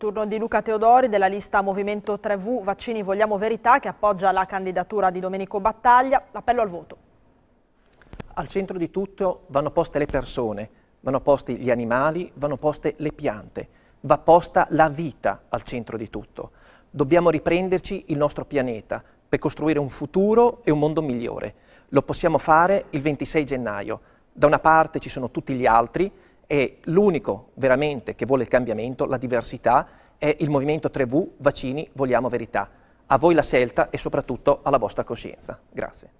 turno di Luca Teodori della lista Movimento 3V Vaccini Vogliamo Verità che appoggia la candidatura di Domenico Battaglia. L'appello al voto. Al centro di tutto vanno poste le persone, vanno posti gli animali, vanno poste le piante, va posta la vita al centro di tutto. Dobbiamo riprenderci il nostro pianeta per costruire un futuro e un mondo migliore. Lo possiamo fare il 26 gennaio. Da una parte ci sono tutti gli altri e l'unico veramente che vuole il cambiamento, la diversità, è il movimento 3V, vaccini, vogliamo verità. A voi la scelta e soprattutto alla vostra coscienza. Grazie.